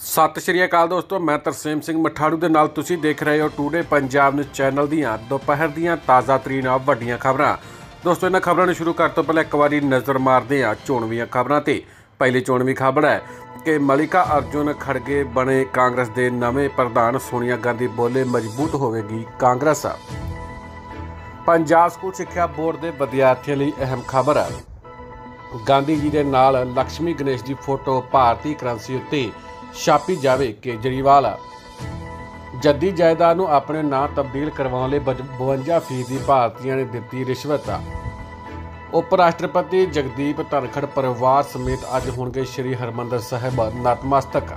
ਸਤਿ ਸ਼੍ਰੀ ਅਕਾਲ ਦੋਸਤੋ ਮੈਂ ਤਰਸੇਮ ਸਿੰਘ ਮਠਾੜੂ ਦੇ ਨਾਲ ਤੁਸੀਂ ਦੇਖ ਰਹੇ ਹੋ ਟੂਡੇ ਪੰਜਾਬ ਨਿਊਜ਼ ਚੈਨਲ ਦੀਆਂ ਦੁਪਹਿਰ ਦੀਆਂ ਤਾਜ਼ਾ ਤਰੀਨ ਆ ਵੱਡੀਆਂ ਖਬਰਾਂ ਦੋਸਤੋ ਇਹਨਾਂ ਖਬਰਾਂ ਨੂੰ ਸ਼ੁਰੂ ਕਰਨ ਤੋਂ ਪਹਿਲਾਂ ਇੱਕ ਵਾਰੀ ਨਜ਼ਰ ਮਾਰਦੇ ਆ ਚੋਣਵੀਆਂ ਖਬਰਾਂ ਤੇ ਪਹਿਲੀ ਚੋਣਵੀ ਖਬਰ ਹੈ ਕਿ ਮਲਿਕਾ ਅਰਜੁਨ ਖੜਗੇ ਬਣੇ ਕਾਂਗਰਸ ਦੇ ਨਵੇਂ ਪ੍ਰਧਾਨ ਸੋਨੀਆ ਗਾਂਧੀ ਬੋਲੇ ਮਜ਼ਬੂਤ ਹੋਵੇਗੀ ਕਾਂਗਰਸ ਪੰਜਾਬ ਸਕੂਲ ਸਿੱਖਿਆ ਬੋਰਡ ਦੇ ਵਿਦਿਆਰਥੀਆਂ ਲਈ ਅਹਿਮ ਖਬਰ ਹੈ ਗਾਂਧੀ ਜੀ ਦੇ ਨਾਲ ਲక్ష్ਮੀ ਗਣੇਸ਼ ਦੀ ਫੋਟੋ ਭਾਰਤੀ ਕਰੰਸੀ ਉੱਤੇ ਛਾਪੀ ਜਾਵੇ ਕਿ ਜਰੀਵਾਲ ਜੱਦੀ ਜਾਇਦਾਦ ਨੂੰ ਆਪਣੇ ਨਾਂ ਤਬਦੀਲ ਕਰਵਾਉਣ ਲਈ 52% ਭਾਰਤੀਆਂ ਨੇ ਦਿੱਤੀ ਰਿਸ਼ਵਤ ਉਪ ਰਾਸ਼ਟਰਪਤੀ ਜਗਦੀਪ ਧਨਖੜ ਪਰਿਵਾਰ ਸਮੇਤ ਅੱਜ ਹੋਣਗੇ ਸ੍ਰੀ ਹਰਮੰਦਰ ਸਾਹਿਬ ਨਤਮਸਤਕ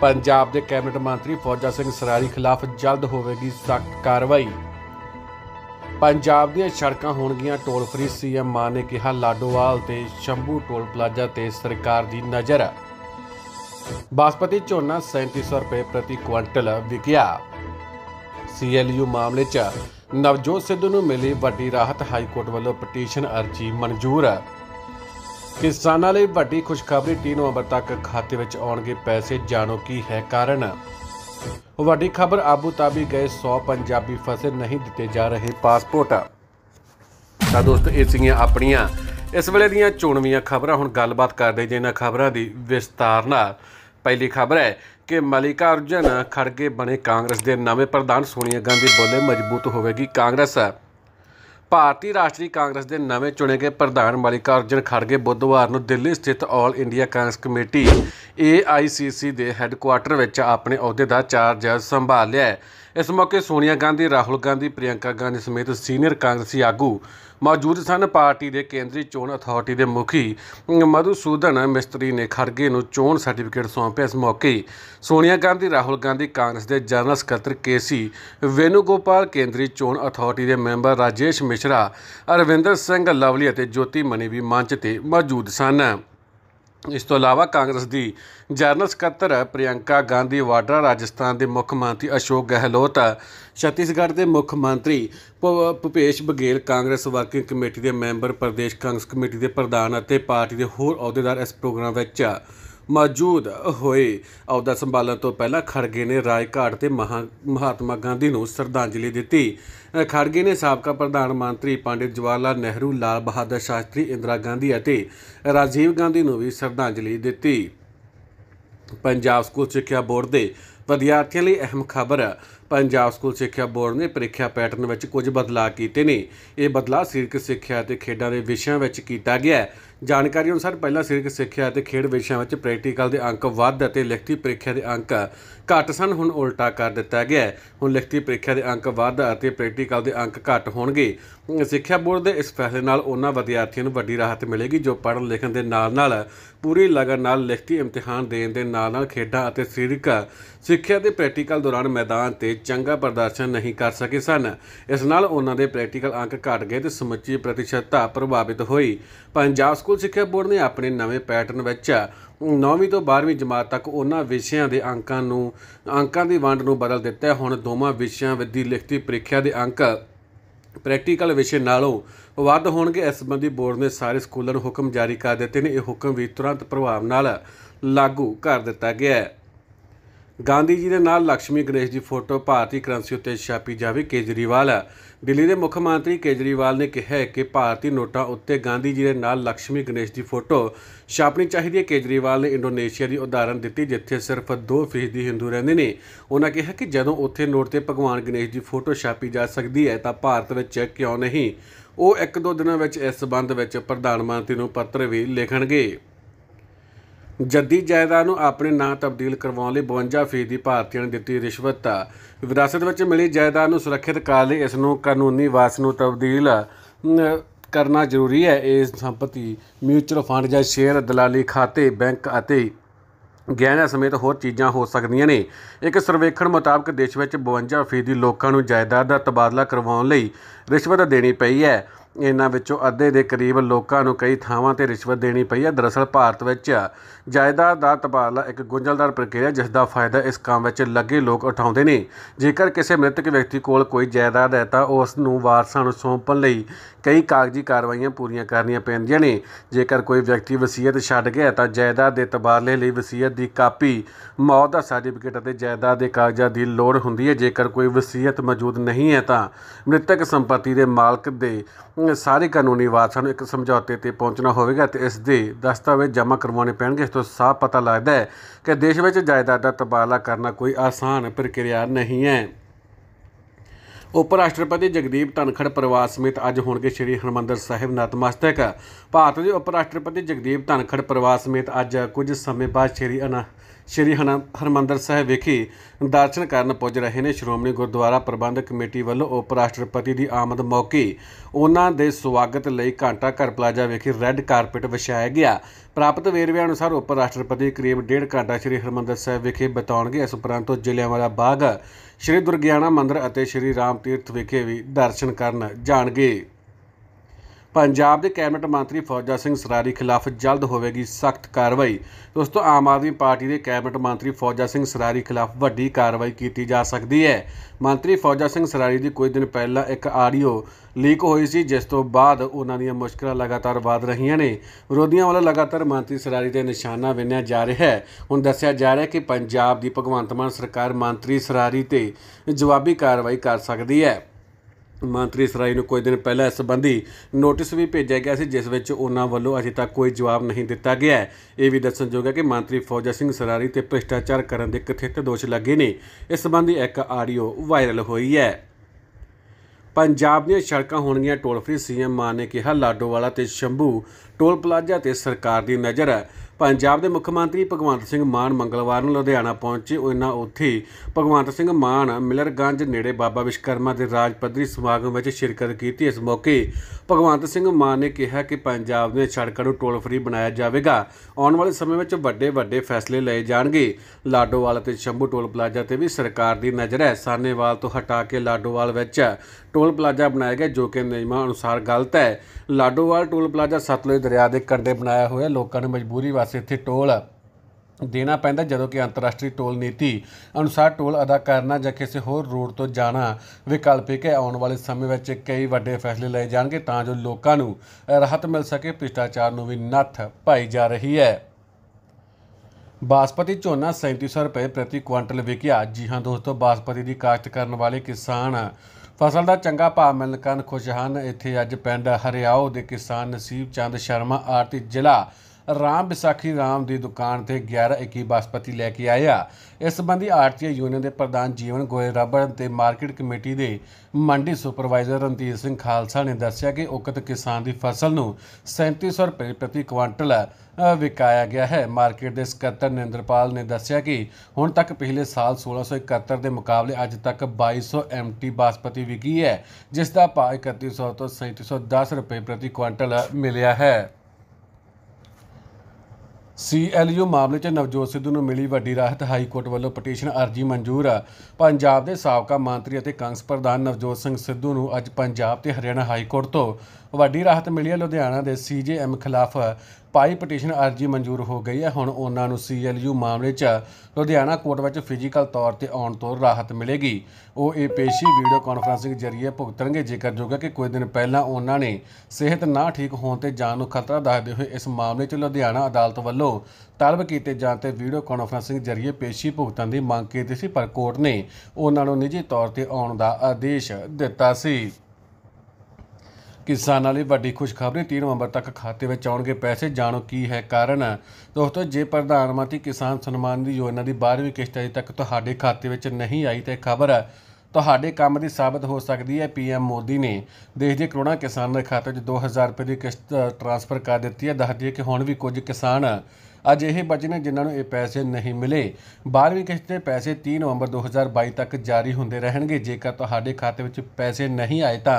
ਪੰਜਾਬ ਦੇ ਕੈਬਨਿਟ ਮੰਤਰੀ ਫੌਜਾ ਸਿੰਘ ਸਰਾਰੀ ਖਿਲਾਫ ਜਲਦ ਹੋਵੇਗੀ ਸਖਤ ਕਾਰਵਾਈ ਪੰਜਾਬ ਦੀਆਂ ਸੜਕਾਂ ਹੋਣਗੀਆਂ ਟੋਲ ਫ੍ਰੀ ਸੀਐਮ ਮਾਨ ਨੇ ਕਿਹਾ ਲਾਡੋਵਾਲ ਤੇ ਸ਼ੰਭੂ ਟੋਲ ਪਲਾਜ਼ਾ ਤੇ ਸਰਕਾਰ ਦੀ ਨਜ਼ਰ ਹੈ ਬਾਸਪਤੀ ਝੋਨਾ 3700 ਰੁਪਏ ਪ੍ਰਤੀ ਕੁਇੰਟਲ ਵਿਕਿਆ ਸੀਐਲਯੂ ਮਾਮਲੇ 'ਚ ਨਵਜੋਤ ਸਿੱਧੂ ਨੂੰ ਮਿਲੀ ਵੱਡੀ ਰਾਹਤ ਹਾਈ ਕੋਰਟ ਵੱਲੋਂ ਪਟੀਸ਼ਨ ਅਰਜੀ ਮਨਜ਼ੂਰ ਕਿਸਾਨਾਂ ਲਈ ਵੱਡੀ ਖੁਸ਼ਖਬਰੀ 3 ਨਵੰਬਰ ਤੱਕ ਖਾਤੇ ਵਿੱਚ ਆਉਣਗੇ ਪੈਸੇ ਜਾਣੋ ਕੀ ਹੈ ਕਾਰਨ ਵੱਡੀ ਖਬਰ ਆਬੂ ਤਾਬੀ ਗਏ 100 ਪੰਜਾਬੀ ਫਸੇ ਨਹੀਂ ਦਿੱਤੇ ਜਾ ਰਹੇ ਪਾਸਪੋਰਟ ਤਾਂ ਦੋਸਤੋ ਇਹ ਸੀਗੀਆਂ ਆਪਣੀਆਂ ਇਸ ਵੇਲੇ ਦੀਆਂ ਚੋਣਵੀਆਂ ਖਬਰਾਂ ਹੁਣ ਗੱਲਬਾਤ ਕਰਦੇ ਜੇ ਇਹਨਾਂ ਖਬਰਾਂ ਦੀ ਵਿਸਤਾਰ ਨਾਲ ਪਹਿਲੀ ਖਬਰ ਹੈ ਕਿ ਮਲਿਕਾ ਅਰਜਨ ਖੜਗੇ ਬਣੇ ਕਾਂਗਰਸ ਦੇ ਨਵੇਂ ਪ੍ਰਧਾਨ ਸੋਨੀਆ ਗਾਂਧੀ ਬੋਲੇ ਮਜ਼ਬੂਤ ਹੋਵੇਗੀ ਕਾਂਗਰਸ ਭਾਰਤੀ ਰਾਸ਼ਟਰੀ ਕਾਂਗਰਸ ਦੇ ਨਵੇਂ ਚੁਣੇ ਗਏ ਪ੍ਰਧਾਨ ਮਲਿਕਾ ਅਰਜਨ ਖੜਗੇ ਬੁੱਧਵਾਰ ਨੂੰ ਦਿੱਲੀ ਸਥਿਤ All India Congress committee AICC ਦੇ ਹੈੱਡਕੁਆਰਟਰ ਵਿੱਚ ਆਪਣੇ ਅਹੁਦੇ ਦਾ ਚਾਰਜ ਸੰਭਾਲ ਲਿਆ ਹੈ ਇਸ ਮੌਕੇ ਸੋਨੀਆ ਗਾਂਧੀ ਰਾਹੁਲ ਗਾਂਧੀ ਪ੍ਰਿਯੰਕਾ ਗਾਂਧੀ ਸਮੇਤ ਸੀਨੀਅਰ ਕਾਂਗਰਸੀ ਆਗੂ ਮੌਜੂਦ ਸਨ ਪਾਰਟੀ ਦੇ ਕੇਂਦਰੀ ਚੋਣ ਅਥਾਰਟੀ ਦੇ ਮੁਖੀ ਮਧੂਸੂਦਨ ਮਿਸਤਰੀ ਨੇ ਖੜਗੇ ਨੂੰ ਚੋਣ ਸਰਟੀਫਿਕੇਟ ਸੌਂਪਿਆ ਇਸ ਮੌਕੇ ਸੋਨੀਆ ਗਾਂਧੀ ਰਾਹੁਲ ਗਾਂਧੀ ਕਾਂਗਰਸ ਦੇ ਜਨਰਲ ਸਕੱਤਰ ਕੇਸੀ ਗੋਪਾਲ ਕੇਂਦਰੀ ਚੋਣ ਅਥਾਰਟੀ ਦੇ ਮੈਂਬਰ ਰਾਜੇਸ਼ ਮਿਸ਼ਰਾ ਅਰਵਿੰਦਰ ਸਿੰਘ ਲਵਲੀ ਅਤੇ ਜੋਤੀ ਮਨੀ ਵੀ ਮੰਚ ਤੇ ਮੌਜੂਦ ਸਨ ਇਸ ਤੋਂ ਇਲਾਵਾ ਕਾਂਗਰਸ ਦੀ ਜਨਰਲ ਸਕੱਤਰ ਪ੍ਰਿਯੰਕਾ ਗਾਂਧੀ ਵਾਡਰਾ ਰਾਜਸਥਾਨ ਦੇ ਮੁੱਖ ਮੰਤਰੀ ਅਸ਼ੋਕ ਗਹਿਲੋਤ ਛੱਤੀਸਗੜ੍ਹ ਦੇ ਮੁੱਖ ਮੰਤਰੀ Bhupesh Baghel Congress working committee ਦੇ ਮੈਂਬਰ ਪ੍ਰਦੇਸ਼ ਕਾਂਗਰਸ ਕਮੇਟੀ ਦੇ ਪ੍ਰਧਾਨ ਅਤੇ ਪਾਰਟੀ ਦੇ ਹੋਰ ਅਹੁਦੇਦਾਰ ਇਸ ਪ੍ਰੋਗਰਾਮ ਵਿੱਚ ਮੌਜੂਦ ਹੋਏ ਅਹੁਦਾ ਸੰਭਾਲਣ ਤੋਂ ਪਹਿਲਾਂ ਖੜਗੇ ਨੇ ਰਾਏਘਾਟ ਤੇ ਮਹਾਤਮਾ ਗਾਂਧੀ ਨੂੰ ਸ਼ਰਧਾਂਜਲੀ ਦਿੱਤੀ ਖੜਗੇ ਨੇ ਸਾਬਕਾ ਪ੍ਰਧਾਨ ਮੰਤਰੀ ਪੰਡਿਤ ਜਵਾਹਰ ਲਾਲ ਨਹਿਰੂ ਲਾਲ ਬਹਾਦਰ ਸ਼ਾਸਤਰੀ ਇੰਦਰਾ ਗਾਂਧੀ ਅਤੇ ਰਾਜੀਵ ਗਾਂਧੀ ਨੂੰ ਵੀ ਸ਼ਰਧਾਂਜਲੀ ਦਿੱਤੀ ਪੰਜਾਬ ਸਕੂਲ ਸਿੱਖਿਆ ਬੋਰਡ ਦੇ ਵਿਦਿਆਰਥੀਆਂ ਲਈ ਅਹਿਮ ਖਬਰ ਪੰਜਾਬ ਸਕੂਲ ਸਿੱਖਿਆ ਬੋਰਡ ਨੇ ਪ੍ਰੀਖਿਆ ਪੈਟਰਨ ਵਿੱਚ ਕੁਝ ਬਦਲਾਅ ਕੀਤੇ ਨੇ ਇਹ ਬਦਲਾਅ ਸਿਰਕ ਸਿੱਖਿਆ ਅਤੇ ਖੇਡਾਂ ਦੇ ਵਿਸ਼ਿਆਂ ਵਿੱਚ ਕੀਤਾ ਗਿਆ ਹੈ ਜਾਣਕਾਰੀ ਅਨੁਸਾਰ ਪਹਿਲਾਂ ਸਿਰਕ ਸਿੱਖਿਆ ਅਤੇ ਖੇਡ ਵਿਸ਼ਿਆਂ ਵਿੱਚ ਪ੍ਰੈਕਟੀਕਲ ਦੇ ਅੰਕ ਵੱਧ ਅਤੇ ਲਿਖਤੀ ਪ੍ਰੀਖਿਆ ਦੇ ਅੰਕ ਘੱਟ ਸਨ ਹੁਣ ਉਲਟਾ ਕਰ ਦਿੱਤਾ ਗਿਆ ਹੈ ਹੁਣ ਲਿਖਤੀ ਪ੍ਰੀਖਿਆ ਦੇ ਅੰਕ ਵੱਧ ਅਤੇ ਪ੍ਰੈਕਟੀਕਲ ਦੇ ਅੰਕ ਘੱਟ ਹੋਣਗੇ ਸਿੱਖਿਆ ਬੋਰਡ ਦੇ ਇਸ ਫੈਸਲੇ ਨਾਲ ਉਹਨਾਂ ਵਿਦਿਆਰਥੀਆਂ ਨੂੰ ਵੱਡੀ ਰਾਹਤ ਮਿਲੇਗੀ ਜੋ ਪੜ੍ਹਨ ਲਿਖਣ ਦੇ ਨਾਲ-ਨਾਲ ਪੂਰੀ ਲਗਨ ਨਾਲ ਲਿਖਤੀ ਇਮਤਿਹਾਨ ਦੇਣ ਦੇ ਨਾਲ-ਨਾਲ ਖੇਡਾਂ ਅਤੇ ਸਰੀਰਕ ਸਿੱਖਿਆ ਦੇ ਪ੍ਰੈਕਟੀਕਲ ਦੌਰਾਨ ਮੈਦਾਨ ਤੇ ਚੰਗਾ ਪ੍ਰਦਰਸ਼ਨ ਨਹੀਂ ਕਰ ਸਕੇ ਸਨ ਇਸ ਨਾਲ ਉਹਨਾਂ ਦੇ ਪ੍ਰੈਕਟੀਕਲ ਅੰਕ ਘਟ ਗਏ ਤੇ ਸਮੁੱਚੀ ਪ੍ਰਤੀਸ਼ਤਤਾ ਪ੍ਰਭਾਵਿਤ ਹੋਈ ਪੰਜਾਬ ਸਕੂਲ ਸਿੱਖਿਆ ਬੋਰਡ ਨੇ ਆਪਣੇ ਨਵੇਂ ਪੈਟਰਨ ਵਿੱਚ 9ਵੀਂ ਤੋਂ 12ਵੀਂ ਜਮਾਤ ਤੱਕ ਉਹਨਾਂ ਵਿਸ਼ਿਆਂ ਦੇ ਅੰਕਾਂ ਨੂੰ ਅੰਕਾਂ ਦੀ ਵੰਡ ਨੂੰ ਬਦਲ ਦਿੱਤਾ ਹੁਣ ਦੋਵਾਂ ਵਿਸ਼ਿਆਂ ਦੀ ਲਿਖਤੀ ਪ੍ਰੀਖਿਆ ਦੇ ਅੰਕ ਪ੍ਰੈਕਟੀਕਲ ਵਿਸ਼ੇ ਨਾਲੋਂ ਵੱਧ ਹੋਣਗੇ ਇਸ ਸੰਬੰਧੀ ਬੋਰਡ ਨੇ ਸਾਰੇ ਸਕੂਲਾਂ ਨੂੰ ਹੁਕਮ ਜਾਰੀ ਕਰ ਦਿੱਤੇ ਨੇ ਇਹ ਹੁਕਮ ਵੀ ਤੁਰੰਤ ਪ੍ਰਭਾਵ ਨਾਲ ਲਾਗੂ ਕਰ ਦਿੱਤਾ ਗਿਆ ਹੈ ਗਾਂਧੀ ਜੀ ਦੇ ਨਾਲ ਲక్ష్ਮੀ ਗਣੇਸ਼ ਦੀ ਫੋਟੋ ਭਾਰਤੀ ਕਰੰਸੀ ਉੱਤੇ ਛਾਪੀ ਜਾਵੇ ਕੇਜਰੀਵਾਲ ਦਿੱਲੀ ਦੇ ਮੁੱਖ ਮੰਤਰੀ ਕੇਜਰੀਵਾਲ ਨੇ ਕਿਹਾ ਕਿ ਭਾਰਤੀ ਨੋਟਾਂ ਉੱਤੇ ਗਾਂਧੀ ਜੀ ਦੇ ਨਾਲ ਲక్ష్ਮੀ ਗਣੇਸ਼ ਦੀ ਫੋਟੋ ਛਾਪਣੀ ਚਾਹੀਦੀ ਹੈ ਕੇਜਰੀਵਾਲ ਨੇ ਇੰਡੋਨੇਸ਼ੀਆ ਦੀ ਉਦਾਹਰਨ ਦਿੱਤੀ ਜਿੱਥੇ ਸਿਰਫ 2% ਹਿੰਦੂ ਰਹਿੰਦੇ ਨੇ ਉਹਨਾਂ ਕਿਹਾ ਕਿ ਜਦੋਂ ਉੱਥੇ ਨੋਟ ਤੇ ਭਗਵਾਨ ਗਣੇਸ਼ ਦੀ ਫੋਟੋ ਛਾਪੀ ਜਾ ਸਕਦੀ ਹੈ ਤਾਂ ਭਾਰਤ ਵਿੱਚ ਕਿਉਂ ਨਹੀਂ ਉਹ 1-2 ਦਿਨਾਂ ਵਿੱਚ ਇਸ ਸਬੰਧ ਵਿੱਚ ਪ੍ਰਧਾਨ ਮੰਤਰੀ ਨੂੰ ਪੱਤਰ ਵੀ ਲਿਖਣਗੇ ਜੱਦੀ ਜਾਇਦਾਦ ਨੂੰ ਆਪਣੇ ਨਾਂ ਤਬਦੀਲ ਕਰਵਾਉਣ ਲਈ 52 ਫੀਸਦੀ ਭਾਰਤੀਆਂ ਨੇ ਦਿੱਤੀ ਰਿਸ਼ਵਤ ਵਿਰਾਸਤ ਵਿੱਚ ਮਿਲੀ ਜਾਇਦਾਦ ਨੂੰ ਸੁਰੱਖਿਅਤ ਕਰਨ ਲਈ ਇਸ ਨੂੰ ਕਾਨੂੰਨੀ ਵਾਰਸ ਨੂੰ ਤਬਦੀਲ ਕਰਨਾ ਜ਼ਰੂਰੀ ਹੈ ਇਹ ਸੰਪਤੀ ਮਿਊਚੁਅਲ ਫੰਡ ਜਾਂ ਸ਼ੇਅਰ ਦਲਾਲੀ ਖਾਤੇ ਬੈਂਕ ਅਤੇ ਗਹਿਣਾ ਸਮੇਤ ਹੋਰ ਚੀਜ਼ਾਂ ਹੋ ਸਕਦੀਆਂ ਨੇ ਇੱਕ ਸਰਵੇਖਣ ਮੁਤਾਬਕ ਦੇਸ਼ ਵਿੱਚ 52% ਲੋਕਾਂ ਨੂੰ ਜਾਇਦਾਦ ਦਾ ਤਬਾਦਲਾ ਕਰਵਾਉਣ ਲਈ ਰਿਸ਼ਵਤ ਦੇਣੀ ਪਈ ਹੈ ਇਹਨਾਂ ਵਿੱਚੋਂ ਅੱਧੇ ਦੇ ਕਰੀਬ ਲੋਕਾਂ ਨੂੰ ਕਈ ਥਾਵਾਂ ਤੇ ਰਿਸ਼ਵਤ ਦੇਣੀ ਪਈ ਹੈ ਦਰਸਲ ਭਾਰਤ ਵਿੱਚ ਜਾਇਦਾਦ ਦਾ ਤਬਾਦਲਾ ਇੱਕ ਗੁੰਝਲਦਾਰ ਪ੍ਰਕਿਰਿਆ ਜਿਸ ਦਾ ਫਾਇਦਾ ਇਸ ਕੰਮ ਵਿੱਚ ਲੱਗੇ ਲੋਕ ਉਠਾਉਂਦੇ ਨੇ ਜੇਕਰ ਕਿਸੇ ਮ੍ਰਿਤਕ ਵਿਅਕਤੀ ਕੋਲ ਕੋਈ ਜਾਇਦਾਦ ਹੈ ਤਾਂ ਉਸ ਨੂੰ ਵਾਰਸਾਂ ਨੂੰ ਸੌਂਪਣ ਲਈ ਕਈ ਕਾਗਜ਼ੀ ਕਾਰਵਾਈਆਂ ਪੂਰੀਆਂ ਕਰਨੀਆਂ ਪੈਂਦੀਆਂ ਨੇ ਜੇਕਰ ਕੋਈ ਵਿਅਕਤੀ ਵਸੀਅਤ ਛੱਡ ਗਿਆ ਤਾਂ ਜਾਇਦਾਦ ਦੇ ਤਬਾਦਲੇ ਲਈ ਵਸੀਅਤ ਦੀ ਕਾਪੀ ਮੌਤ ਦਾ ਸਰਟੀਫਿਕੇਟ ਅਤੇ ਜਾਇਦਾਦ ਦੇ ਕਾਗਜ਼ਾਂ ਦੀ ਲੋੜ ਹੁੰਦੀ ਹੈ ਜੇਕਰ ਕੋਈ ਵਸੀਅਤ ਮੌਜੂਦ ਨਹੀਂ ਹੈ ਤਾਂ ਮ੍ਰਿਤਕ ਸੰਪਤੀ ਦੇ ਮਾਲਕ ਦੇ ਸਾਰੇ ਕਾਨੂੰਨੀ ਵਾਰਸਾਂ ਨੂੰ ਇੱਕ ਸਮਝੌਤੇ ਤੇ ਪਹੁੰਚਣਾ ਹੋਵੇਗਾ ਤੇ ਇਸ ਦੇ ਦਸਤਾਵੇਜ਼ ਜਮ੍ਹਾਂ ਕਰਵਾਉਣੇ ਪੈਣਗੇ ਇਸ ਤੋਂ ਸਾਫ਼ ਪਤਾ ਲੱਗਦਾ ਹੈ ਕਿ ਦੇਸ਼ ਵਿੱਚ ਜਾਇਦਾਦ ਦਾ ਤਬਾਦਲਾ ਕਰਨਾ ਕੋਈ ਆਸਾਨ ਪ੍ਰਕਿਰਿਆ ਨਹੀਂ ਹੈ ਉਪ ਰਾਸ਼ਟਰਪਤੀ ਜਗਦੀਪ ਧਨਖੜ ਪਰਿਵਾਰ ਸਮੇਤ ਅੱਜ ਹੋਣਗੇ ਸ੍ਰੀ ਹਰਮੰਦਰ ਸਾਹਿਬ ਨਤਮਸਤਕ ਭਾਰਤ ਦੇ ਉਪ ਰਾਸ਼ਟਰਪਤੀ ਜਗਦੀਪ ਧਨਖੜ ਪਰਿਵਾਰ ਸਮੇਤ ਅੱਜ ਕੁਝ ਸਮੇਂ ਬਾਅਦ ਸ੍ਰੀ ਅਨਾ ਸ਼੍ਰੀ ਹਰਮੰਦਰ ਸਾਹਿਬ ਵਿਖੇ ਦਰਸ਼ਨ ਕਰਨ ਪੁੱਜ ਰਹੇ ਨੇ ਸ਼੍ਰੋਮਣੀ ਗੁਰਦੁਆਰਾ ਪ੍ਰਬੰਧਕ ਕਮੇਟੀ ਵੱਲੋਂ ਉਪ ਰਾਸ਼ਟਰਪਤੀ ਦੀ ਆਮਦ ਮੌਕੇ ਉਹਨਾਂ ਦੇ ਸਵਾਗਤ ਲਈ ਘਾਂਟਾ ਘਰ ਪਲਾਜ਼ਾ ਵਿਖੇ ਰੈੱਡ ਕਾਰਪੇਟ ਵਿਛਾਇਆ ਗਿਆ ਪ੍ਰਾਪਤ ਵੇਰਵਿਆਂ ਅਨੁਸਾਰ ਉਪ ਰਾਸ਼ਟਰਪਤੀ ਕਰੀਬ 1.5 ਘੰਟਾ ਸ਼੍ਰੀ ਹਰਮੰਦਰ ਸਾਹਿਬ ਵਿਖੇ ਬਤਾਉਣਗੇ ਇਸ ਉਪਰੰਤ ਉਹ ਜ਼ਿਲ੍ਹਿਆਂਵਾਲਾ ਬਾਗ ਸ਼੍ਰੀ ਦੁਰਗਿਆਣਾ ਮੰਦਿਰ ਅਤੇ ਸ਼੍ਰੀ ਰਾਮ ਤੀਰਥ ਵਿਖੇ ਵੀ ਦਰਸ਼ਨ ਕਰਨ ਜਾਣਗੇ ਪੰਜਾਬ ਦੇ ਕੈਬਨਿਟ ਮੰਤਰੀ ਫੌਜਾ ਸਿੰਘ ਸਰਾਰੀ ਖਿਲਾਫ ਜਲਦ ਹੋਵੇਗੀ ਸਖਤ ਕਾਰਵਾਈ ਦੋਸਤੋ ਆਮ ਆਦਮੀ ਪਾਰਟੀ ਦੇ ਕੈਬਨਿਟ ਮੰਤਰੀ ਫੌਜਾ ਸਿੰਘ ਸਰਾਰੀ ਖਿਲਾਫ ਵੱਡੀ ਕਾਰਵਾਈ ਕੀਤੀ ਜਾ ਸਕਦੀ ਹੈ ਮੰਤਰੀ ਫੌਜਾ ਸਿੰਘ ਸਰਾਰੀ ਦੀ ਕੁਝ ਦਿਨ ਪਹਿਲਾਂ ਇੱਕ ਆਡੀਓ ਲੀਕ ਹੋਈ ਸੀ ਜਿਸ ਤੋਂ ਬਾਅਦ ਉਹਨਾਂ ਦੀਆਂ ਮੁਸ਼ਕਲਾਂ ਲਗਾਤਾਰ ਵਧ ਰਹੀਆਂ ਨੇ ਵਿਰੋਧੀਆਂ ਵੱਲੋਂ ਲਗਾਤਾਰ ਮੰਤਰੀ ਸਰਾਰੀ ਦੇ ਨਿਸ਼ਾਨਾ ਵਿੰਨਿਆ ਜਾ ਰਿਹਾ ਹੈ ਹੁਣ ਦੱਸਿਆ ਜਾ ਰਿਹਾ ਹੈ ਕਿ ਪੰਜਾਬ ਦੀ ਭਗਵੰਤ ਮਾਨ ਸਰਕਾਰ ਮੰਤਰੀ ਸਰਾਰੀ ਤੇ ਜਵਾਬੀ ਕਾਰਵਾਈ ਕਰ ਸਕਦੀ ਹੈ ਮੰਤਰੀ ਸਰਾਈ ਨੂੰ ਕੁਝ ਦਿਨ ਪਹਿਲਾਂ ਇਸ ਸੰਬੰਧੀ ਨੋਟਿਸ ਵੀ ਭੇਜਿਆ ਗਿਆ ਸੀ ਜਿਸ ਵਿੱਚ ਉਹਨਾਂ ਵੱਲੋਂ ਅਜੇ ਤੱਕ ਕੋਈ ਜਵਾਬ ਨਹੀਂ ਦਿੱਤਾ ਗਿਆ ਹੈ ਇਹ ਵੀ ਦੱਸਣਯੋਗ ਹੈ ਕਿ ਮੰਤਰੀ ਫੌਜਾ ਸਿੰਘ ਸਰਾਰੀ ਤੇ ਭ੍ਰਿਸ਼ਟਾਚਾਰ ਕਰਨ ਦੇ ਕਥਿਤ ਦੋਸ਼ ਲੱਗੇ ਨੇ ਇਸ ਸੰਬੰਧੀ ਇੱਕ ਆਡੀਓ ਵਾਇਰਲ ਹੋਈ ਹੈ ਪੰਜਾਬ ਦੀਆਂ ਸੜਕਾਂ ਹੋਣਗੀਆਂ ਟੋਲ ਫ੍ਰੀ ਸੀਐਮ ਮਾਨ ਨੇ ਕਿਹਾ ਲਾਡੋਵਾਲਾ ਤੇ ਸ਼ੰਭੂ ਟੋਲ ਪਲਾਜ਼ਾ ਤੇ ਸਰਕਾਰ ਦੀ ਨਜ਼ਰ ਹੈ ਪੰਜਾਬ ਦੇ ਮੁੱਖ ਮੰਤਰੀ ਭਗਵੰਤ ਸਿੰਘ ਮਾਨ ਮੰਗਲਵਾਰ ਨੂੰ ਲੁਧਿਆਣਾ ਪਹੁੰਚੇ ਉਹਨਾਂ ਉੱਥੇ ਭਗਵੰਤ ਸਿੰਘ ਮਾਨ ਮਿਲਰਗੰਜ ਨੇੜੇ ਬਾਬਾ ਵਿਸ਼ਕਰਮਾ ਦੇ ਰਾਜ ਪੱਧਰੀ ਸਮਾਗਮ ਵਿੱਚ ਸ਼ਿਰਕਤ ਕੀਤੀ ਇਸ ਮੌਕੇ ਭਗਵੰਤ ਸਿੰਘ ਮਾਨ ਨੇ ਕਿਹਾ ਕਿ ਪੰਜਾਬ ਦੇ ਸੜਕਾਂ ਨੂੰ ਟੋਲ ਫਰੀ ਬਣਾਇਆ ਜਾਵੇਗਾ ਆਉਣ ਵਾਲੇ ਸਮੇਂ ਵਿੱਚ ਵੱਡੇ ਵੱਡੇ ਫੈਸਲੇ ਲਏ ਜਾਣਗੇ ਲਾਡੋਵਾਲ ਅਤੇ ਸ਼ੰਭੂ ਟੋਲ ਪਲਾਜ਼ਾ ਤੇ ਵੀ ਸਰਕਾਰ ਦੀ ਨਜ਼ਰ ਹੈ ਸਾਨੇਵਾਲ ਤੋਂ ਹਟਾ ਕੇ ਲਾਡੋਵਾਲ ਵਿੱਚ ਟੋਲ ਪਲਾਜ਼ਾ ਬਣਾਇਆ ਗਿਆ ਜੋ ਕਿ ਨਿਯਮਾਂ ਅਨੁਸਾਰ ਗਲਤ ਹੈ ਲਾਡੋਵਾਲ ਟੋਲ ਪਲਾਜ਼ਾ ਸਤਲੁਜ ਦਰਿਆ ਦੇ ਕੰਢੇ ਬਣਾਇਆ ਹੋਇਆ ਲੋਕਾਂ ਨੂੰ ਮਜਬੂਰੀ ਵਾਸਤੇ ਪਾਸੇ ਇੱਥੇ ਟੋਲ ਦੇਣਾ ਪੈਂਦਾ ਜਦੋਂ ਕਿ ਅੰਤਰਰਾਸ਼ਟਰੀ ਟੋਲ ਨੀਤੀ ਅਨੁਸਾਰ ਟੋਲ ਅਦਾ ਕਰਨਾ ਜਾਂ ਕਿਸੇ ਹੋਰ ਰੋਡ ਤੋਂ ਜਾਣਾ ਵਿਕਲਪਿਕ ਹੈ ਆਉਣ ਵਾਲੇ ਸਮੇਂ ਵਿੱਚ ਕਈ ਵੱਡੇ ਫੈਸਲੇ ਲਏ ਜਾਣਗੇ ਤਾਂ ਜੋ ਲੋਕਾਂ ਨੂੰ ਰਾਹਤ ਮਿਲ ਸਕੇ ਭ੍ਰਿਸ਼ਟਾਚਾਰ ਨੂੰ ਵੀ ਨੱਥ ਪਾਈ ਜਾ ਰਹੀ ਹੈ ਬਾਸਪਤੀ ਝੋਨਾ 3700 ਰੁਪਏ ਪ੍ਰਤੀ ਕੁਇੰਟਲ ਵਿਕਿਆ ਜੀ ਹਾਂ ਦੋਸਤੋ ਬਾਸਪਤੀ ਦੀ ਕਾਸ਼ਤ ਕਰਨ ਵਾਲੇ ਕਿਸਾਨ ਫਸਲ ਦਾ ਚੰਗਾ ਭਾਅ ਮਿਲਣ ਕਾਰਨ ਖੁਸ਼ ਹਨ ਇੱਥੇ ਅੱਜ ਪਿੰਡ ਹਰਿਆਉ ਦੇ ਕਿਸਾਨ ਨਸੀਬ ਚੰਦ ਸ਼ਰਮਾ ਆਰਤੀ ਜ਼ਿਲ੍ਹਾ ਰਾਮ ਵਿਸਾਖੀ ਰਾਮ ਦੀ ਦੁਕਾਨ ਤੇ 11 21 ਬਾਸਪਤੀ ਲੈ ਕੇ ਆਇਆ ਇਸ ਸੰਬੰਧੀ ਆਰਟੀਏ ਯੂਨੀਅਨ ਦੇ ਪ੍ਰਧਾਨ ਜੀਵਨ ਗੋਏ ਰਬੜ ਤੇ ਮਾਰਕੀਟ ਕਮੇਟੀ ਦੇ ਮੰਡੀ ਸੁਪਰਵਾਈਜ਼ਰ ਰਣਜੀਤ ਸਿੰਘ ਖਾਲਸਾ ਨੇ ਦੱਸਿਆ ਕਿ ਉਕਤ ਕਿਸਾਨ ਦੀ ਫਸਲ ਨੂੰ 3700 ਰੁਪਏ ਪ੍ਰਤੀ ਕੁਆਂਟਲ ਵਿਕਾਇਆ ਗਿਆ ਹੈ ਮਾਰਕੀਟ ਦੇ ਸਕੱਤਰ ਨਿੰਦਰਪਾਲ ਨੇ ਦੱਸਿਆ ਕਿ ਹੁਣ ਤੱਕ ਪਿਛਲੇ ਸਾਲ 1671 ਦੇ ਮੁਕਾਬਲੇ ਅੱਜ ਤੱਕ 2200 ਐਮਟੀ ਬਾਸਪਤੀ ਵਿਕੀ ਹੈ ਜਿਸ ਦਾ ਭਾਅ 3100 ਤੋਂ 3710 ਰੁਪਏ ਪ੍ਰਤੀ ਕੁਆਂਟਲ ਮਿਲਿਆ ਹੈ ਸੀਐਲਯੂ ਮਾਮਲੇ 'ਚ ਨਵਜੋਤ ਸਿੱਧੂ ਨੂੰ ਮਿਲੀ ਵੱਡੀ ਰਾਹਤ ਹਾਈ ਕੋਰਟ ਵੱਲੋਂ ਪਟੀਸ਼ਨ ਅਰਜੀ ਮਨਜ਼ੂਰ ਆ ਪੰਜਾਬ ਦੇ ਸਾਬਕਾ ਮੰਤਰੀ ਅਤੇ ਕਾਂਗਸ ਪ੍ਰਧਾਨ ਨਵਜੋਤ ਸਿੰਘ ਸਿੱਧੂ ਨੂੰ ਅੱਜ ਪੰਜਾਬ ਤੇ ਹਰਿਆਣਾ ਹਾਈ ਕੋਰਟ ਤੋਂ ਵੱਡੀ ਰਾਹਤ ਮਿਲੀ ਹੈ ਲੁਧਿਆਣਾ ਦੇ ਸੀਜੇਐਮ ਖਿਲਾਫ ਪਾਈ ਪਟੀਸ਼ਨ ਅਰਜੀ ਮਨਜ਼ੂਰ ਹੋ ਗਈ ਹੈ ਹੁਣ ਉਹਨਾਂ ਨੂੰ ਸੀਐਲਯੂ ਮਾਮਲੇ 'ਚ ਲੁਧਿਆਣਾ ਕੋਰਟ ਵਿੱਚ ਫਿਜ਼ੀਕਲ ਤੌਰ ਤੇ ਆਉਣ ਤੋਂ ਰਾਹਤ ਮਿਲੇਗੀ ਉਹ ਇਹ ਪੇਸ਼ੀ ਵੀਡੀਓ ਕਾਨਫਰੈਂਸਿੰਗ ਜ਼ਰੀਏ ਭੁਗਤਣਗੇ ਜੇਕਰ ਜੋਗਾ ਕਿ ਕੁਝ ਦਿਨ ਪਹਿਲਾਂ ਉਹਨਾਂ ਨੇ ਸਿਹਤ ਨਾ ਠੀਕ ਹੋਣ ਤੇ ਜਾਨ ਨੂੰ ਖਤਰਾ ਦੱਸਦੇ ਹੋਏ ਇਸ ਮਾਮਲੇ 'ਚ ਲੁਧਿਆਣਾ ਅਦਾਲਤ ਵੱਲੋਂ ਤਲਬ ਕੀਤੇ ਜਾਣ ਤੇ ਵੀਡੀਓ ਕਾਨਫਰੈਂਸਿੰਗ ਜ਼ਰੀਏ ਪੇਸ਼ੀ ਭੁਗਤਣ ਦੀ ਮੰਗ ਕੀਤੀ ਸੀ ਪਰ ਕੋਰਟ ਨੇ ਉਹਨਾਂ ਨੂੰ ਨਿੱਜੀ ਤੌਰ ਤੇ ਆਉਣ ਦਾ ਆਦੇਸ਼ ਦਿੱਤਾ ਸੀ ਕਿਸਾਨਾਂ ਲਈ ਵੱਡੀ ਖੁਸ਼ਖਬਰੀ 3 ਨਵੰਬਰ ਤੱਕ ਖਾਤੇ ਵਿੱਚ ਆਉਣਗੇ ਪੈਸੇ ਜਾਣੋ ਕੀ ਹੈ ਕਾਰਨ ਦੋਸਤੋ ਜੇ ਪ੍ਰਧਾਨ ਮੰਤਰੀ ਕਿਸਾਨ ਸਨਮਾਨ ਦੀ ਯੋਜਨਾ ਦੀ 12ਵੀਂ ਕਿਸ਼ਤ ਅਜੇ ਤੱਕ ਤੁਹਾਡੇ ਖਾਤੇ ਵਿੱਚ ਨਹੀਂ ਆਈ ਤੇ ਖਬਰ ਹੈ ਤੁਹਾਡੇ ਕੰਮ ਦੀ ਸਾਬਤ ਹੋ ਸਕਦੀ ਹੈ ਪੀਐਮ ਮੋਦੀ ਨੇ ਦੇਸ਼ ਦੇ ਕਰੋੜਾਂ ਕਿਸਾਨਾਂ ਦੇ ਖਾਤੇ 'ਚ 2000 ਰੁਪਏ ਦੀ ਕਿਸ਼ਤ ਟ੍ਰਾਂਸਫਰ ਕਰ ਦਿੱਤੀ ਹੈ ਦੱਸਦੀ ਹੈ ਕਿ ਹੁਣ ਵੀ ਕੁਝ ਕਿਸਾਨ ਅਜਿਹੇ ਇਹ ਬੱਚੇ ਨੇ ਜਿਨ੍ਹਾਂ ਨੂੰ ਇਹ ਪੈਸੇ ਨਹੀਂ ਮਿਲੇ 12ਵੀਂ ਕਿਸ਼ਤ ਦੇ ਪੈਸੇ 30 ਨਵੰਬਰ 2022 ਤੱਕ ਜਾਰੀ ਹੁੰਦੇ ਰਹਿਣਗੇ ਜੇਕਰ ਤੁਹਾਡੇ ਖਾਤੇ ਵਿੱਚ ਪੈਸੇ ਨਹੀਂ ਆਏ ਤਾਂ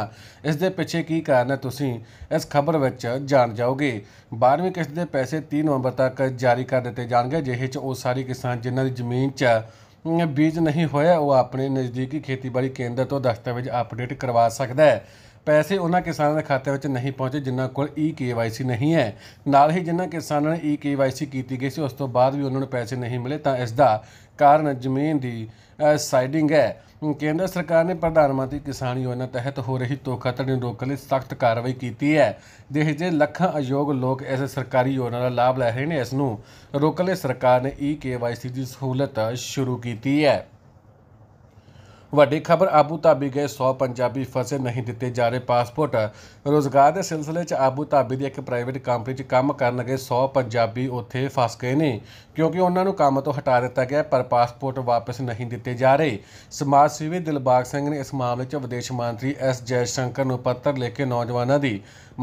ਇਸ ਦੇ ਪਿੱਛੇ ਕੀ ਕਾਰਨ ਹੈ ਤੁਸੀਂ ਇਸ ਖਬਰ ਵਿੱਚ ਜਾਣ ਜਾਓਗੇ 12ਵੀਂ ਕਿਸ਼ਤ ਦੇ ਪੈਸੇ 30 ਨਵੰਬਰ ਤੱਕ ਜਾਰੀ ਕਰ ਦਿੱਤੇ ਜਾਣਗੇ ਜਿਹੇ ਚ ਉਹ ਸਾਰੇ ਕਿਸਾਨ ਜਿਨ੍ਹਾਂ ਦੀ ਜ਼ਮੀਨ 'ਚ ਬੀਜ ਨਹੀਂ ਹੋਇਆ ਉਹ ਆਪਣੇ ਨਜ਼ਦੀਕੀ ਖੇਤੀਬਾੜੀ ਕੇਂਦਰ ਤੋਂ ਦਸਤਾਵੇਜ਼ ਅਪਡੇਟ ਕਰਵਾ ਸਕਦਾ ਹੈ ਪੈਸੇ ਉਹਨਾਂ ਕਿਸਾਨਾਂ ਦੇ ਖਾਤੇ ਵਿੱਚ ਨਹੀਂ ਪਹੁੰਚੇ ਜਿਨ੍ਹਾਂ ਕੋਲ ਈ ਕੇਵਾਈਸੀ ਨਹੀਂ ਹੈ ਨਾਲ ਹੀ ਜਿਨ੍ਹਾਂ ਕਿਸਾਨਾਂ ਨੇ ਈ ਕੇਵਾਈਸੀ ਕੀਤੀ ਗਈ ਸੀ ਉਸ ਤੋਂ ਬਾਅਦ ਵੀ ਉਹਨਾਂ ਨੂੰ ਪੈਸੇ ਨਹੀਂ ਮਿਲੇ ਤਾਂ ਇਸ ਦਾ ਕਾਰਨ ਜ਼ਮੀਨ ਦੀ ਸਾਈਡਿੰਗ ਹੈ ਕੇਂਦਰ ਸਰਕਾਰ ਨੇ ਪ੍ਰਧਾਨ ਮੰਤਰੀ ਕਿਸਾਨ ਯੋਜਨਾ ਤਹਿਤ ਹੋ ਰਹੀ ਧੋਖਾਧੜੀ ਨੂੰ ਰੋਕਣ ਲਈ ਸਖਤ ਕਾਰਵਾਈ ਕੀਤੀ ਹੈ ਦੇਸ਼ ਜੇ ਲੱਖਾਂ ਅਯੋਗ ਲੋਕ ਇਸ ਸਰਕਾਰੀ ਯੋਜਨਾ ਦਾ ਲਾਭ ਲੈ ਰਹੇ ਨੇ ਇਸ ਨੂੰ ਰੋਕਣ ਲਈ ਸਰਕਾਰ ਨੇ ਈ ਕੇਵਾਈਸੀ ਦੀ ਸਹੂਲਤ ਸ਼ੁਰੂ ਕੀਤੀ ਹੈ ਵੱਡੀ ਖਬਰ ਆਬੂ ਧਾਬੀ ਗਏ 100 ਪੰਜਾਬੀ ਫਸੇ ਨਹੀਂ ਦਿੱਤੇ ਜਾ ਰਹੇ ਪਾਸਪੋਰਟ ਰੋਜ਼ਗਾਰ ਦੇ ਸਿਲਸਿਲੇ 'ਚ ਆਬੂ ਧਾਬੀ ਦੀ ਇੱਕ ਪ੍ਰਾਈਵੇਟ ਕੰਪਨੀ 'ਚ ਕੰਮ ਕਰਨ ਗਏ 100 ਪੰਜਾਬੀ ਉੱਥੇ ਫਸ ਗਏ ਨੇ ਕਿਉਂਕਿ ਉਹਨਾਂ ਨੂੰ ਕੰਮ ਤੋਂ ਹਟਾ ਦਿੱਤਾ ਗਿਆ ਪਰ ਪਾਸਪੋਰਟ ਵਾਪਸ ਨਹੀਂ ਦਿੱਤੇ ਜਾ ਰਹੇ ਸਮਾਜ ਸੇਵੀ ਦਿਲਬਾਗ ਸਿੰਘ ਨੇ ਇਸ ਮਾਮਲੇ 'ਚ ਵਿਦੇਸ਼ ਮੰਤਰੀ ਐਸ ਜੈ ਸ਼ੰਕਰ ਨੂੰ ਪੱਤਰ ਲਿਖ ਕੇ ਨੌਜਵਾਨਾਂ ਦੀ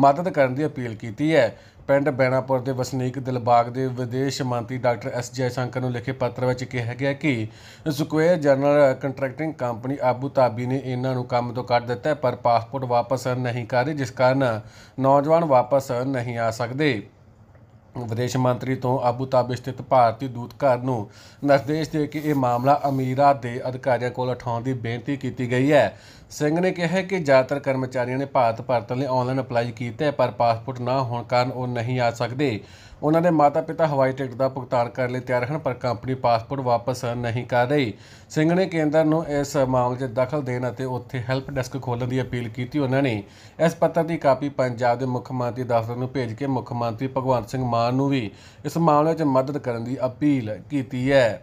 ਮਦਦ ਕਰਨ ਦੀ ਅਪੀਲ ਕੀਤੀ ਹੈ ਪਿੰਡ ਬੈਣਾਪੁਰ ਦੇ ਵਸਨੀਕ ਦਿਲਬਾਗ ਦੇ ਵਿਦੇਸ਼ ਮੰਤਰੀ ਡਾਕਟਰ ਐਸ ਜੈ ਸ਼ੰਕਰ ਨੂੰ ਲਿਖੇ ਪੱਤਰ ਵਿੱਚ ਕਿਹਾ ਗਿਆ ਕਿ square general contracting company Abu Dhabi ਨੇ ਇਹਨਾਂ ਨੂੰ ਕੰਮ ਤੋਂ ਕੱਢ ਦਿੱਤਾ ਪਰ ਪਾਸਪੋਰਟ ਵਾਪਸ ਨਹੀਂ ਕਰ ਜਿਸ ਕਾਰਨ ਨੌਜਵਾਨ ਵਾਪਸ ਨਹੀਂ ਆ ਸਕਦੇ ਵਿਦੇਸ਼ ਮੰਤਰੀ ਤੋਂ ਆਬੂ ਤਾਬੀ ਸਥਿਤ ਭਾਰਤੀ ਦੂਤਘਰ ਨੂੰ ਨਿਰਦੇਸ਼ ਦੇ ਕੇ ਇਹ ਮਾਮਲਾ ਅਮੀਰਾਤ ਦੇ ਅਧਿਕਾਰੀਆਂ ਕੋਲ ਉਠਾਉਣ ਦੀ ਬੇਨਤੀ ਕੀਤੀ ਗਈ ਹੈ ਸਿੰਘ ਨੇ ਕਿਹਾ ਕਿ ਜ਼ਿਆਦਾਤਰ ਕਰਮਚਾਰੀਆਂ ਨੇ ਭਾਰਤ ਪਰਤਣ ਲਈ ਆਨਲਾਈਨ ਅਪਲਾਈ ਕੀਤਾ ਹੈ ਪਰ ਪਾਸਪੋਰਟ ਨਾ ਹੋਣ ਕਾਰਨ ਉਹ ਨਹੀਂ ਆ ਸਕਦੇ ਉਹਨਾਂ ਦੇ ਮਾਤਾ-ਪਿਤਾ ਹਵਾਈ ਟਿਕਟ ਦਾ ਭੁਗਤਾਨ ਕਰਨ ਲਈ ਤਿਆਰ ਹਨ ਪਰ ਕੰਪਨੀ ਪਾਸਪੋਰਟ ਵਾਪਸ ਨਹੀਂ ਕਰ ਰਹੀ ਸਿੰਘ ਨੇ ਕੇਂਦਰ ਨੂੰ ਇਸ ਮਾਮਲੇ 'ਚ ਦਖਲ ਦੇਣ ਅਤੇ ਉੱਥੇ ਹੈਲਪ ਡੈਸਕ ਖੋਲਣ ਦੀ ਅਪੀਲ ਕੀਤੀ ਉਹਨਾਂ ਨੇ ਇਸ ਪੱਤਰ ਦੀ ਕਾਪੀ ਪੰਜਾਬ ਦੇ ਮੁੱਖ ਮੰਤਰੀ ਦਫ਼ਤਰ ਨੂੰ ਭੇਜ ਕੇ ਮੁੱਖ ਮੰਤਰੀ ਭਗਵੰਤ ਸਿੰਘ ਮਾਨ ਨੂੰ ਵੀ ਇਸ ਮਾਮਲੇ 'ਚ ਮਦਦ ਕਰਨ ਦੀ ਅਪੀਲ ਕੀਤੀ ਹੈ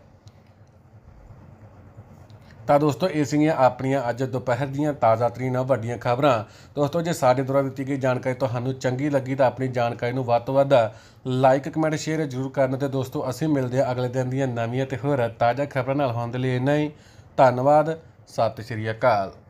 ਤਾਂ ਦੋਸਤੋ ਇਹ ਸੀਗੀਆਂ ਆਪਣੀਆਂ ਅੱਜ ਦੁਪਹਿਰ ਦੀਆਂ ਤਾਜ਼ਾ ਤਰੀਨਾਂ ਵੱਡੀਆਂ ਖਬਰਾਂ ਦੋਸਤੋ ਜੇ ਸਾਡੇ ਦੁਆਰਾ ਦਿੱਤੀ ਗਈ ਜਾਣਕਾਰੀ ਤੁਹਾਨੂੰ ਚੰਗੀ ਲੱਗੀ ਤਾਂ ਆਪਣੀ ਜਾਣਕਾਰੀ ਨੂੰ ਵੱਧ ਤੋਂ ਵੱਧ ਲਾਈਕ ਕਮੈਂਟ ਸ਼ੇਅਰ ਜ਼ਰੂਰ ਕਰਨ ਤੇ ਦੋਸਤੋ ਅਸੀਂ ਮਿਲਦੇ ਹਾਂ ਅਗਲੇ ਦਿਨ ਦੀਆਂ ਨਵੀਆਂ ਤੇ ਹੋਰ ਤਾਜ਼ਾ ਖਬਰਾਂ ਨਾਲ ਹੋਣ ਦੇ ਲਈ ਇੰਨਾ ਹੀ ਧੰਨਵਾਦ ਸਤਿ ਸ਼੍ਰੀ ਅਕਾਲ